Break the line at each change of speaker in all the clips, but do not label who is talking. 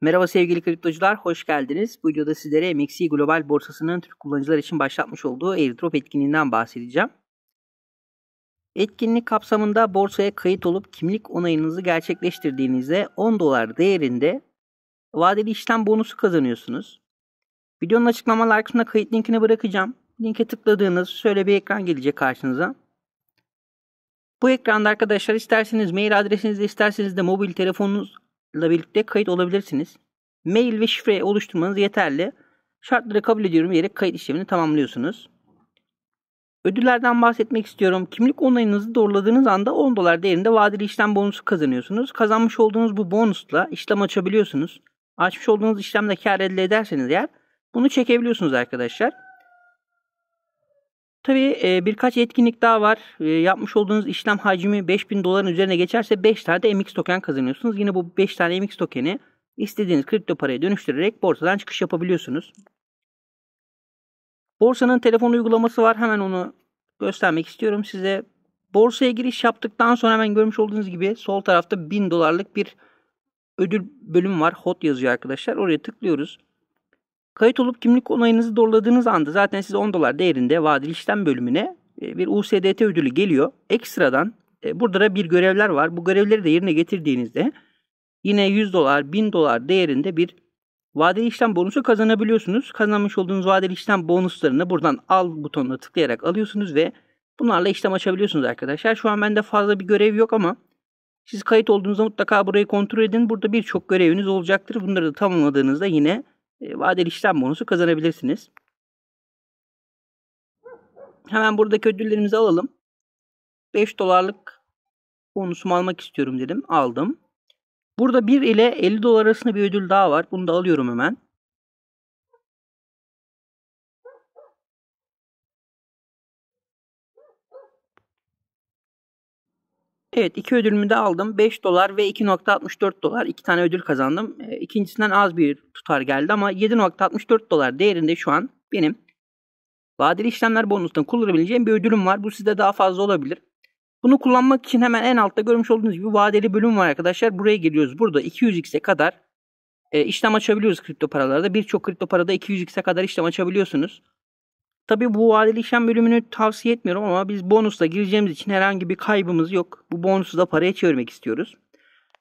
Merhaba sevgili kriptocular, hoş geldiniz. Bu videoda sizlere MXC Global Borsası'nın Türk kullanıcılar için başlatmış olduğu airdrop etkinliğinden bahsedeceğim. Etkinlik kapsamında borsaya kayıt olup kimlik onayınızı gerçekleştirdiğinizde 10 dolar değerinde vadeli işlem bonusu kazanıyorsunuz. Videonun açıklamalar kısmına kayıt linkini bırakacağım. Linke tıkladığınız şöyle bir ekran gelecek karşınıza. Bu ekranda arkadaşlar isterseniz mail adresinizi isterseniz de mobil telefonunuz ile birlikte kayıt olabilirsiniz. Mail ve şifre oluşturmanız yeterli. Şartları kabul ediyorum diyerek kayıt işlemini tamamlıyorsunuz. Ödüllerden bahsetmek istiyorum. Kimlik onayınızı doğruladığınız anda 10 dolar değerinde vadeli işlem bonusu kazanıyorsunuz. Kazanmış olduğunuz bu bonusla işlem açabiliyorsunuz. Açmış olduğunuz işlemde kar elde ederseniz eğer bunu çekebiliyorsunuz arkadaşlar. Tabii e, birkaç etkinlik daha var. E, yapmış olduğunuz işlem hacmi 5000 doların üzerine geçerse 5 tane de MX token kazanıyorsunuz. Yine bu 5 tane MX tokeni istediğiniz kripto paraya dönüştürerek borsadan çıkış yapabiliyorsunuz. Borsanın telefon uygulaması var. Hemen onu göstermek istiyorum size. Borsaya giriş yaptıktan sonra hemen görmüş olduğunuz gibi sol tarafta 1000 dolarlık bir ödül bölümü var. Hot yazıyor arkadaşlar. Oraya tıklıyoruz. Kayıt olup kimlik onayınızı doğruladığınız anda zaten size 10 dolar değerinde vadeli işlem bölümüne e, bir USDT ödülü geliyor. Ekstradan e, burada da bir görevler var. Bu görevleri de yerine getirdiğinizde yine 100 dolar, 1000 dolar değerinde bir vadeli işlem bonusu kazanabiliyorsunuz. Kazanmış olduğunuz vadeli işlem bonuslarını buradan al butonuna tıklayarak alıyorsunuz ve bunlarla işlem açabiliyorsunuz arkadaşlar. Şu an bende fazla bir görev yok ama siz kayıt olduğunuzda mutlaka burayı kontrol edin. Burada birçok göreviniz olacaktır. Bunları da tamamladığınızda yine vadeli işlem bonusu kazanabilirsiniz. Hemen buradaki ödüllerimizi alalım. 5 dolarlık bonusumu almak istiyorum dedim. Aldım. Burada 1 ile 50 dolar arasında bir ödül daha var. Bunu da alıyorum hemen. Evet iki ödülümü de aldım. 5 dolar ve 2.64 dolar. iki tane ödül kazandım. Ee, ikincisinden az bir tutar geldi ama 7.64 dolar değerinde şu an benim vadeli işlemler bonusundan kullanabileceğim bir ödülüm var. Bu sizde daha fazla olabilir. Bunu kullanmak için hemen en altta görmüş olduğunuz gibi vadeli bölüm var arkadaşlar. Buraya geliyoruz. Burada 200x'e kadar e, işlem açabiliyoruz kripto paralarda. Birçok kripto parada 200x'e kadar işlem açabiliyorsunuz. Tabii bu vadeli işlem bölümünü tavsiye etmiyorum ama biz bonusla gireceğimiz için herhangi bir kaybımız yok. Bu bonusu da paraya çevirmek istiyoruz.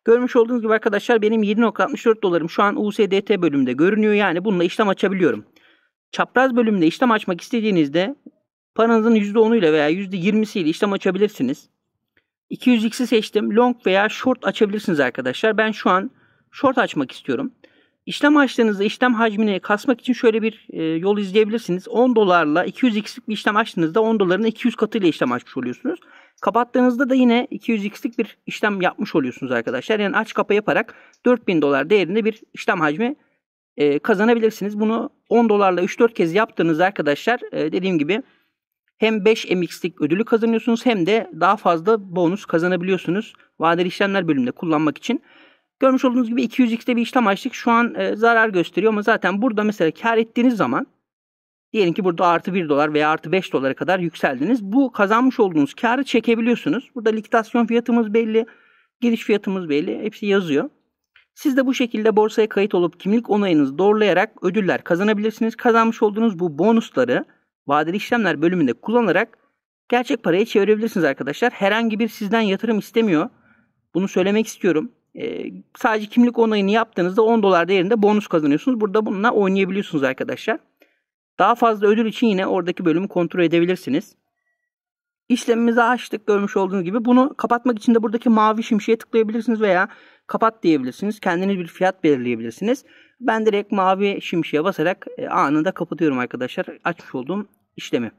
Görmüş olduğunuz gibi arkadaşlar benim 7.64 dolarım şu an USDT bölümünde görünüyor. Yani bununla işlem açabiliyorum. Çapraz bölümde işlem açmak istediğinizde paranızın %10'u ile veya %20'si ile işlem açabilirsiniz. 200x'i seçtim. Long veya short açabilirsiniz arkadaşlar. Ben şu an short açmak istiyorum. İşlem açtığınızda işlem hacmini kasmak için şöyle bir e, yol izleyebilirsiniz. 10 dolarla 200x'lik bir işlem açtığınızda 10 doların 200 katıyla işlem açmış oluyorsunuz. Kapattığınızda da yine 200x'lik bir işlem yapmış oluyorsunuz arkadaşlar. Yani aç kapa yaparak 4000 dolar değerinde bir işlem hacmi e, kazanabilirsiniz. Bunu 10 dolarla 3-4 kez yaptığınız arkadaşlar e, dediğim gibi hem 5 MX'lik ödülü kazanıyorsunuz hem de daha fazla bonus kazanabiliyorsunuz. Vadeli işlemler bölümünde kullanmak için. Görmüş olduğunuz gibi 200x'te bir işlem açtık. Şu an e, zarar gösteriyor ama zaten burada mesela kar ettiğiniz zaman diyelim ki burada artı 1 dolar veya artı 5 dolara kadar yükseldiniz. Bu kazanmış olduğunuz karı çekebiliyorsunuz. Burada likidasyon fiyatımız belli, giriş fiyatımız belli. Hepsi yazıyor. Siz de bu şekilde borsaya kayıt olup kimlik onayınızı doğrulayarak ödüller kazanabilirsiniz. Kazanmış olduğunuz bu bonusları vadeli işlemler bölümünde kullanarak gerçek paraya çevirebilirsiniz arkadaşlar. Herhangi bir sizden yatırım istemiyor. Bunu söylemek istiyorum. E, sadece kimlik onayını yaptığınızda 10 dolar değerinde bonus kazanıyorsunuz. Burada bununla oynayabiliyorsunuz arkadaşlar. Daha fazla ödül için yine oradaki bölümü kontrol edebilirsiniz. İşlemimizi açtık görmüş olduğunuz gibi. Bunu kapatmak için de buradaki mavi şimşeye tıklayabilirsiniz veya kapat diyebilirsiniz. Kendiniz bir fiyat belirleyebilirsiniz. Ben direkt mavi şimşeye basarak e, anında kapatıyorum arkadaşlar açmış olduğum işlemi.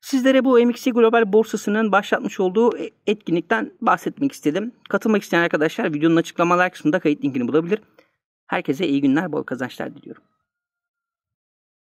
Sizlere bu MXC Global Borsası'nın başlatmış olduğu e, etkinlikten bahsetmek istedim. Katılmak isteyen arkadaşlar videonun açıklamalar kısmında kayıt linkini bulabilir. Herkese iyi günler, bol kazançlar diliyorum.